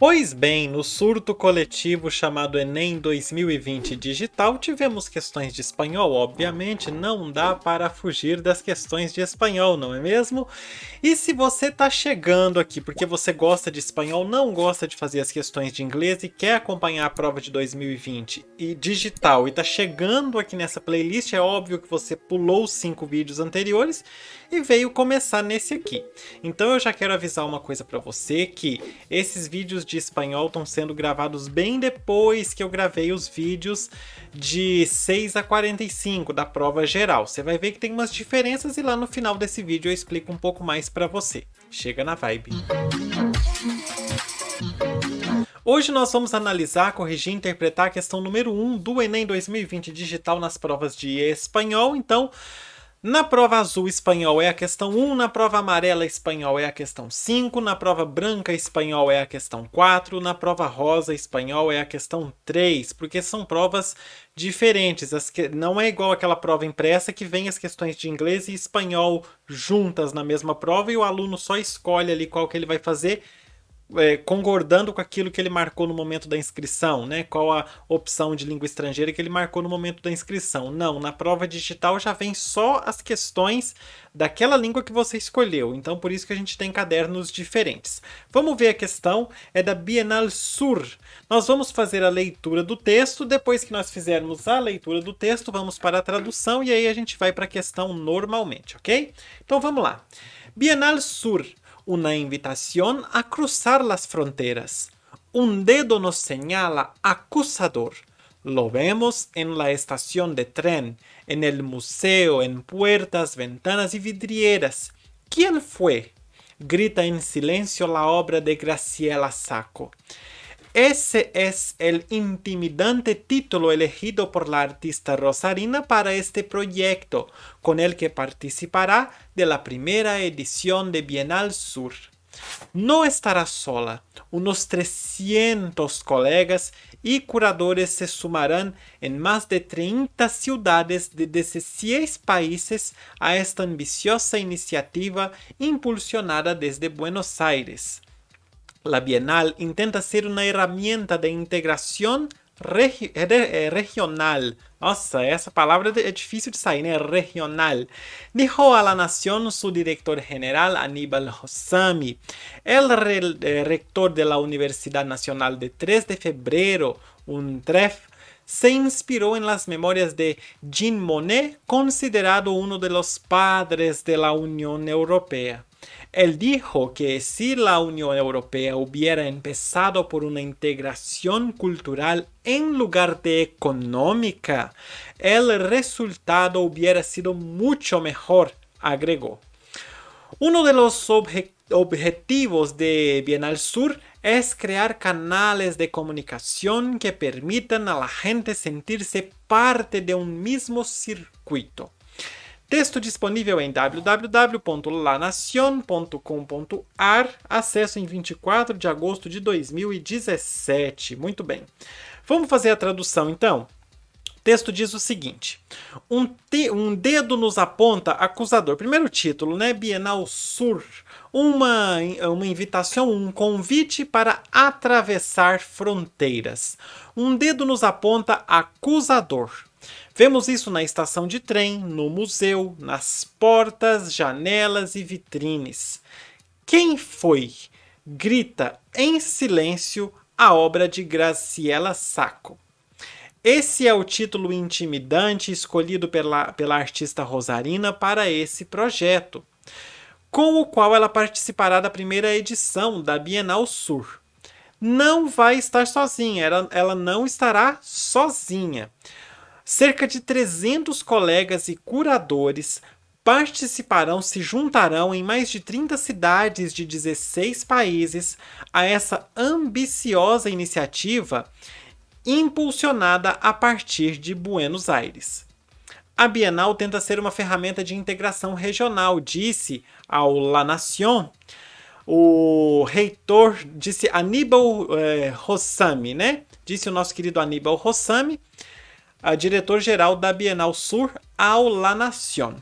Pois bem, no surto coletivo chamado Enem 2020 Digital, tivemos questões de espanhol, obviamente, não dá para fugir das questões de espanhol, não é mesmo? E se você está chegando aqui porque você gosta de espanhol, não gosta de fazer as questões de inglês e quer acompanhar a prova de 2020 e digital e está chegando aqui nessa playlist, é óbvio que você pulou os cinco vídeos anteriores e veio começar nesse aqui. Então eu já quero avisar uma coisa para você que esses vídeos de espanhol estão sendo gravados bem depois que eu gravei os vídeos de 6 a 45 da prova geral. Você vai ver que tem umas diferenças e lá no final desse vídeo eu explico um pouco mais para você. Chega na vibe. Hoje nós vamos analisar, corrigir e interpretar a questão número 1 do Enem 2020 Digital nas provas de espanhol. Então, na prova azul, espanhol é a questão 1, na prova amarela, espanhol é a questão 5, na prova branca, espanhol é a questão 4, na prova rosa, espanhol é a questão 3, porque são provas diferentes. As que... Não é igual aquela prova impressa que vem as questões de inglês e espanhol juntas na mesma prova e o aluno só escolhe ali qual que ele vai fazer é, concordando com aquilo que ele marcou no momento da inscrição, né? Qual a opção de língua estrangeira que ele marcou no momento da inscrição. Não, na prova digital já vem só as questões daquela língua que você escolheu. Então, por isso que a gente tem cadernos diferentes. Vamos ver a questão, é da Bienal Sur. Nós vamos fazer a leitura do texto, depois que nós fizermos a leitura do texto, vamos para a tradução e aí a gente vai para a questão normalmente, ok? Então, vamos lá. Bienal Sur una invitación a cruzar las fronteras. Un dedo nos señala acusador. Lo vemos en la estación de tren, en el museo, en puertas, ventanas y vidrieras. ¿Quién fue? Grita en silencio la obra de Graciela Sacco. Ese es el intimidante título elegido por la artista Rosarina para este proyecto, con el que participará de la primera edición de Bienal Sur. No estará sola, unos 300 colegas y curadores se sumarán en más de 30 ciudades de 16 países a esta ambiciosa iniciativa impulsionada desde Buenos Aires. La Bienal intenta ser una herramienta de integración eh, eh, regional. O regional. esa palabra palavra difícil de sair, Regional. Dijo a la nación su director general Aníbal Hossami, el eh, rector de la Universidad Nacional de 3 de febrero, UNTREF, se inspiró en las memorias de Jean Monnet, considerado uno de los padres de la Unión Europea. Él dijo que si la Unión Europea hubiera empezado por una integración cultural en lugar de económica, el resultado hubiera sido mucho mejor, agregó. Uno de los objetivos de Bienal Sur es crear canales de comunicación que permitan a la gente sentirse parte de un mismo circuito. Texto disponível em www.lanacion.com.ar, acesso em 24 de agosto de 2017. Muito bem. Vamos fazer a tradução então? O texto diz o seguinte: um, te, um dedo nos aponta acusador. Primeiro título, né? Bienal Sur. Uma, uma invitação, um convite para atravessar fronteiras. Um dedo nos aponta acusador. Vemos isso na estação de trem, no museu, nas portas, janelas e vitrines. Quem foi? Grita em silêncio a obra de Graciela Sacco. Esse é o título intimidante escolhido pela, pela artista Rosarina para esse projeto, com o qual ela participará da primeira edição da Bienal Sur. Não vai estar sozinha, ela, ela não estará sozinha cerca de 300 colegas e curadores participarão, se juntarão em mais de 30 cidades de 16 países a essa ambiciosa iniciativa impulsionada a partir de Buenos Aires. A Bienal tenta ser uma ferramenta de integração regional, disse ao La Nación o reitor, disse Aníbal eh, Rossami, né? Disse o nosso querido Aníbal Rossami, a diretor-geral da Bienal Sur ao La Nación.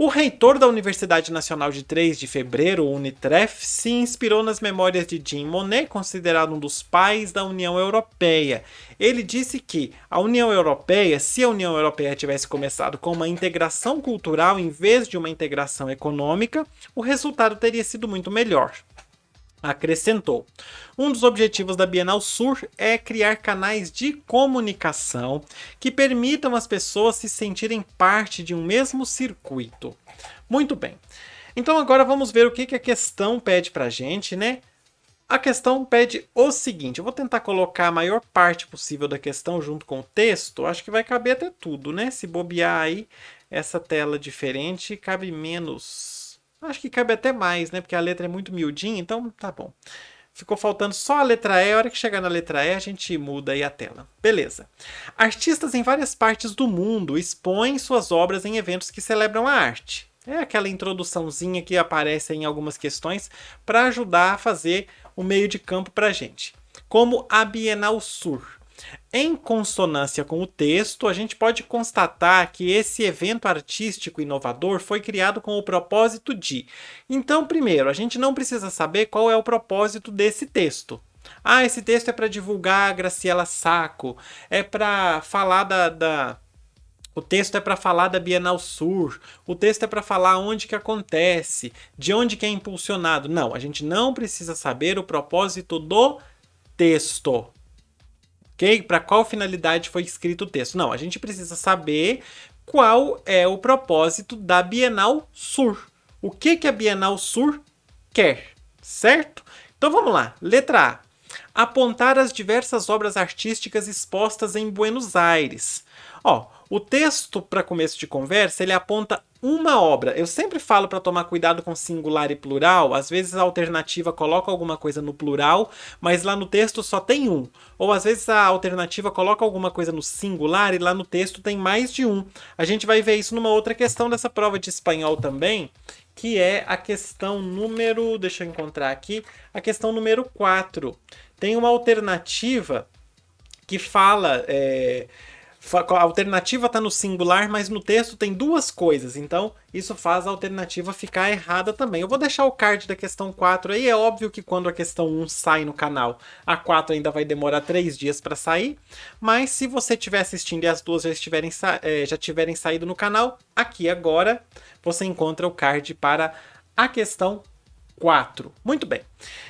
O reitor da Universidade Nacional de 3 de Fevereiro, Unitref, se inspirou nas memórias de Jean Monnet, considerado um dos pais da União Europeia. Ele disse que a União Europeia, se a União Europeia tivesse começado com uma integração cultural em vez de uma integração econômica, o resultado teria sido muito melhor. Acrescentou. Um dos objetivos da Bienal Sur é criar canais de comunicação que permitam as pessoas se sentirem parte de um mesmo circuito. Muito bem. Então agora vamos ver o que, que a questão pede para gente, né? A questão pede o seguinte: eu vou tentar colocar a maior parte possível da questão junto com o texto. Acho que vai caber até tudo, né? Se bobear aí essa tela diferente, cabe menos Acho que cabe até mais, né? Porque a letra é muito miudinha, então tá bom. Ficou faltando só a letra E. A hora que chegar na letra E, a gente muda aí a tela. Beleza. Artistas em várias partes do mundo expõem suas obras em eventos que celebram a arte. É aquela introduçãozinha que aparece em algumas questões para ajudar a fazer o meio de campo para gente. Como a Bienal Sur. Em consonância com o texto, a gente pode constatar que esse evento artístico inovador foi criado com o propósito de. Então, primeiro, a gente não precisa saber qual é o propósito desse texto. Ah, esse texto é para divulgar a Graciela Saco, é para falar da, da... O texto é para falar da Bienal Sur, o texto é para falar onde que acontece, de onde que é impulsionado. Não, a gente não precisa saber o propósito do texto ok? Para qual finalidade foi escrito o texto? Não, a gente precisa saber qual é o propósito da Bienal Sur. O que, que a Bienal Sur quer, certo? Então vamos lá. Letra A. Apontar as diversas obras artísticas expostas em Buenos Aires. Ó, o texto, para começo de conversa, ele aponta uma obra. Eu sempre falo para tomar cuidado com singular e plural. Às vezes a alternativa coloca alguma coisa no plural, mas lá no texto só tem um. Ou às vezes a alternativa coloca alguma coisa no singular e lá no texto tem mais de um. A gente vai ver isso numa outra questão dessa prova de espanhol também, que é a questão número, deixa eu encontrar aqui, a questão número 4. Tem uma alternativa que fala é, a alternativa está no singular, mas no texto tem duas coisas, então isso faz a alternativa ficar errada também. Eu vou deixar o card da questão 4 aí, é óbvio que quando a questão 1 sai no canal, a 4 ainda vai demorar 3 dias para sair, mas se você estiver assistindo e as duas já, estiverem é, já tiverem saído no canal, aqui agora você encontra o card para a questão 4. Muito bem.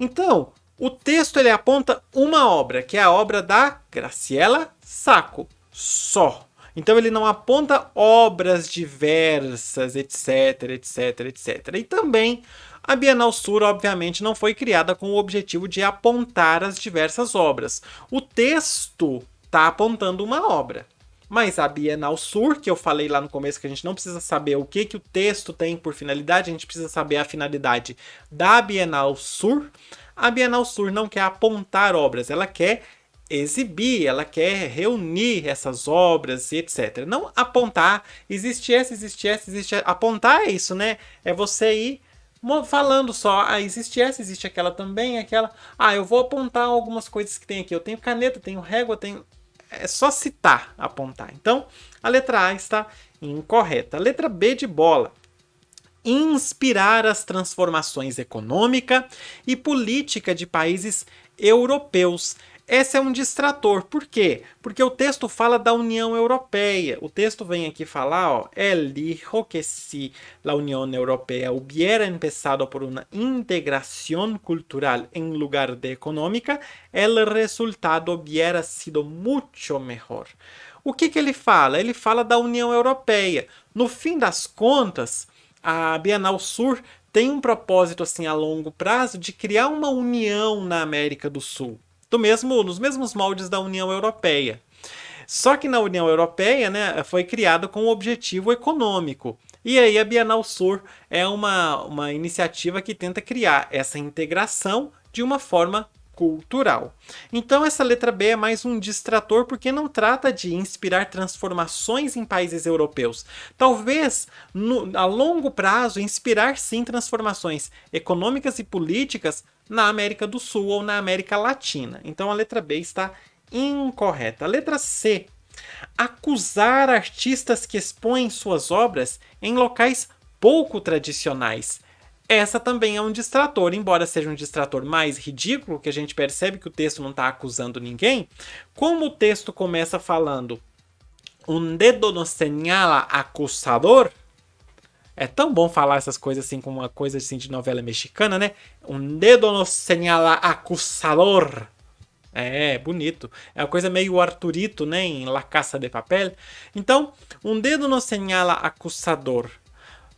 Então, o texto ele aponta uma obra, que é a obra da Graciela Sacco só. Então ele não aponta obras diversas, etc, etc, etc. E também a Bienal Sur, obviamente, não foi criada com o objetivo de apontar as diversas obras. O texto está apontando uma obra. Mas a Bienal Sur, que eu falei lá no começo que a gente não precisa saber o que, que o texto tem por finalidade, a gente precisa saber a finalidade da Bienal Sur. A Bienal Sur não quer apontar obras, ela quer exibir, ela quer reunir essas obras e etc. Não apontar, existe essa, existe essa, existe essa. Apontar é isso, né? É você ir falando só, ah, existe essa, existe aquela também, aquela. Ah, eu vou apontar algumas coisas que tem aqui. Eu tenho caneta, tenho régua, tenho. É só citar, apontar. Então, a letra A está incorreta. letra B de bola inspirar as transformações econômica e política de países europeus. Esse é um distrator. Por quê? Porque o texto fala da União Europeia. O texto vem aqui falar, ó, el é dijo que si la Unión Europea hubiera empezado por una integración cultural en lugar de económica, el resultado hubiera sido mucho mejor. O que, que ele fala? Ele fala da União Europeia. No fim das contas, a Bienal Sur tem um propósito assim a longo prazo de criar uma união na América do Sul do mesmo, nos mesmos moldes da União Europeia. Só que na União Europeia né, foi criado com um objetivo econômico. E aí a Bienal Sur é uma, uma iniciativa que tenta criar essa integração de uma forma cultural. Então, essa letra B é mais um distrator porque não trata de inspirar transformações em países europeus. Talvez, no, a longo prazo, inspirar sim transformações econômicas e políticas na América do Sul ou na América Latina. Então, a letra B está incorreta. A letra C. Acusar artistas que expõem suas obras em locais pouco tradicionais essa também é um distrator, embora seja um distrator mais ridículo, que a gente percebe que o texto não está acusando ninguém. Como o texto começa falando um dedo nos señala acusador, é tão bom falar essas coisas assim com uma coisa assim de novela mexicana, né? Um dedo nos señala acusador. É, bonito. É uma coisa meio Arturito, né? Em La Caça de Papel. Então, um dedo nos señala acusador.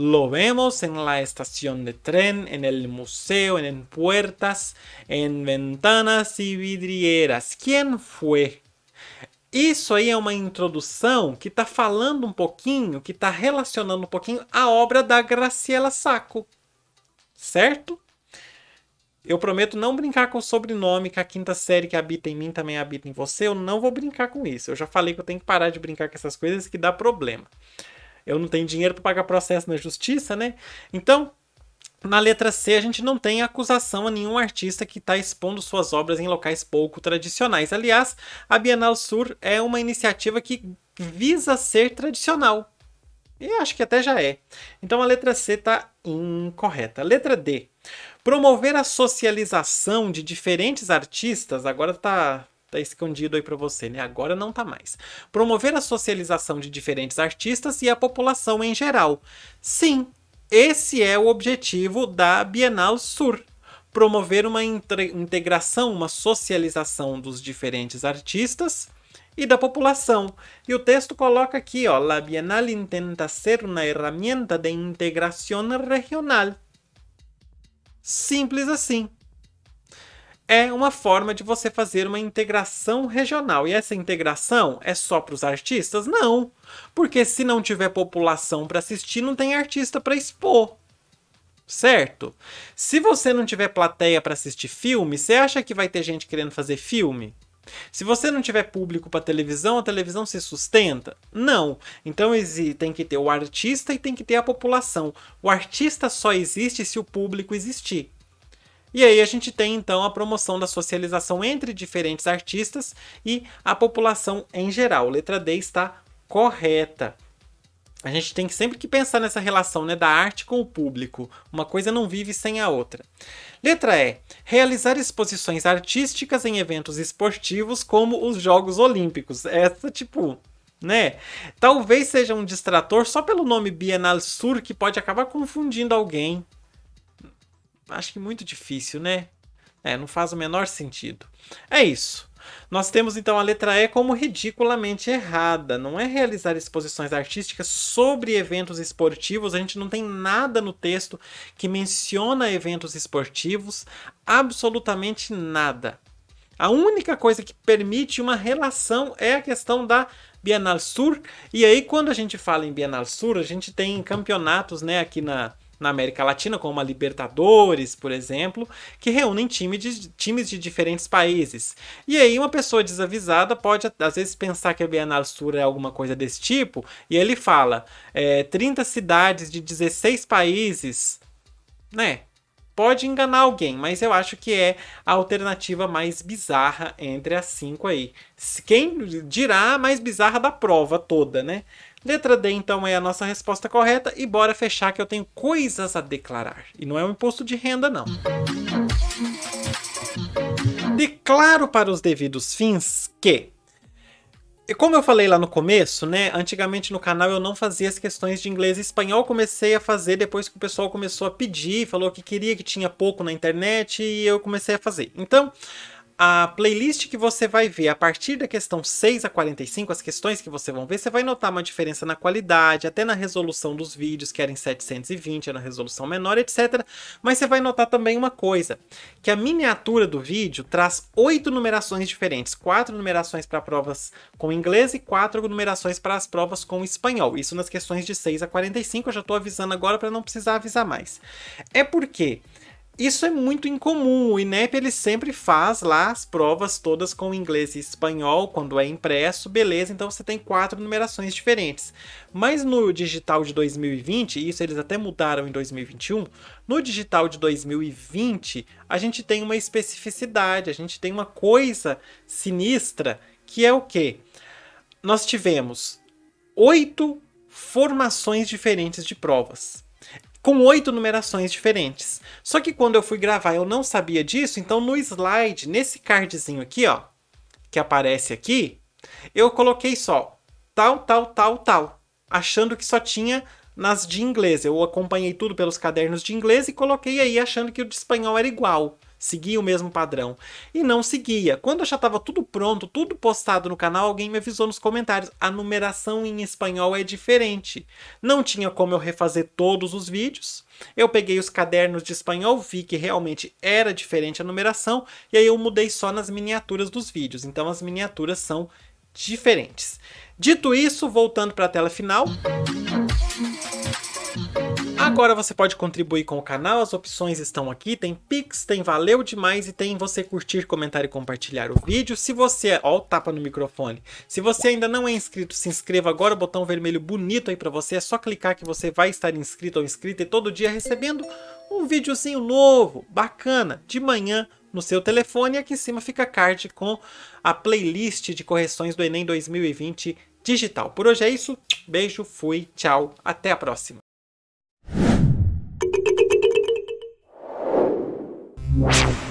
Lo vemos en la estación de tren, en el museo, en puertas, en ventanas e vidrieras. Quem foi? Isso aí é uma introdução que está falando um pouquinho, que está relacionando um pouquinho a obra da Graciela Sacco, certo? Eu prometo não brincar com o sobrenome, que a quinta série que habita em mim também habita em você. Eu não vou brincar com isso. Eu já falei que eu tenho que parar de brincar com essas coisas que dá problema eu não tenho dinheiro para pagar processo na justiça, né? Então, na letra C, a gente não tem acusação a nenhum artista que está expondo suas obras em locais pouco tradicionais. Aliás, a Bienal Sur é uma iniciativa que visa ser tradicional. E acho que até já é. Então a letra C está incorreta. Letra D. Promover a socialização de diferentes artistas. Agora tá tá escondido aí para você, né? Agora não tá mais. Promover a socialização de diferentes artistas e a população em geral. Sim, esse é o objetivo da Bienal Sur. Promover uma integração, uma socialização dos diferentes artistas e da população. E o texto coloca aqui, ó, la Bienal intenta ser uma herramienta de integração regional. Simples assim é uma forma de você fazer uma integração regional. E essa integração é só para os artistas? Não, porque se não tiver população para assistir, não tem artista para expor. Certo? Se você não tiver plateia para assistir filme, você acha que vai ter gente querendo fazer filme? Se você não tiver público para televisão, a televisão se sustenta? Não. Então tem que ter o artista e tem que ter a população. O artista só existe se o público existir. E aí a gente tem então a promoção da socialização entre diferentes artistas e a população em geral. Letra D está correta. A gente tem sempre que pensar nessa relação né, da arte com o público. Uma coisa não vive sem a outra. Letra E. Realizar exposições artísticas em eventos esportivos como os Jogos Olímpicos. Essa, tipo, né? Talvez seja um distrator só pelo nome Bienal Sur que pode acabar confundindo alguém. Acho que muito difícil, né? É, não faz o menor sentido. É isso. Nós temos então a letra E como ridiculamente errada. Não é realizar exposições artísticas sobre eventos esportivos. A gente não tem nada no texto que menciona eventos esportivos, absolutamente nada. A única coisa que permite uma relação é a questão da Bienal Sur. E aí, quando a gente fala em Bienal Sur, a gente tem campeonatos né, aqui na, na América Latina, como a Libertadores, por exemplo, que reúnem time de, times de diferentes países. E aí uma pessoa desavisada pode às vezes pensar que a Bienal Sur é alguma coisa desse tipo, e ele fala é, 30 cidades de 16 países, né? Pode enganar alguém, mas eu acho que é a alternativa mais bizarra entre as cinco aí. Quem dirá a mais bizarra da prova toda, né? Letra D, então, é a nossa resposta correta e bora fechar que eu tenho coisas a declarar. E não é um imposto de renda, não. Declaro para os devidos fins que como eu falei lá no começo, né? Antigamente no canal eu não fazia as questões de inglês e espanhol, comecei a fazer depois que o pessoal começou a pedir, falou que queria, que tinha pouco na internet e eu comecei a fazer. Então, a playlist que você vai ver a partir da questão 6 a 45, as questões que você vão ver, você vai notar uma diferença na qualidade, até na resolução dos vídeos, que era em 720, era na resolução menor, etc. Mas você vai notar também uma coisa, que a miniatura do vídeo traz oito numerações diferentes, quatro numerações para provas com inglês e quatro numerações para as provas com espanhol. Isso nas questões de 6 a 45, eu já estou avisando agora para não precisar avisar mais. É porque isso é muito incomum. O INEP ele sempre faz lá as provas todas com inglês e espanhol, quando é impresso, beleza, então você tem quatro numerações diferentes. Mas no digital de 2020, isso eles até mudaram em 2021, no digital de 2020, a gente tem uma especificidade, a gente tem uma coisa sinistra, que é o quê? Nós tivemos oito formações diferentes de provas com oito numerações diferentes. Só que quando eu fui gravar eu não sabia disso, então no slide, nesse cardzinho aqui, ó, que aparece aqui, eu coloquei só tal, tal, tal, tal, achando que só tinha nas de inglês. Eu acompanhei tudo pelos cadernos de inglês e coloquei aí achando que o de espanhol era igual seguia o mesmo padrão. E não seguia. Quando eu já estava tudo pronto, tudo postado no canal, alguém me avisou nos comentários: a numeração em espanhol é diferente. Não tinha como eu refazer todos os vídeos. Eu peguei os cadernos de espanhol, vi que realmente era diferente a numeração, e aí eu mudei só nas miniaturas dos vídeos. Então as miniaturas são diferentes. Dito isso, voltando para a tela final. Agora você pode contribuir com o canal, as opções estão aqui, tem Pix, tem Valeu Demais e tem você curtir, comentar e compartilhar o vídeo. Se você... Ó o tapa no microfone. Se você ainda não é inscrito, se inscreva agora, o botão vermelho bonito aí para você, é só clicar que você vai estar inscrito ou inscrita e todo dia recebendo um videozinho novo, bacana, de manhã, no seu telefone e aqui em cima fica card com a playlist de correções do Enem 2020 digital. Por hoje é isso, beijo, fui, tchau, até a próxima. Wow.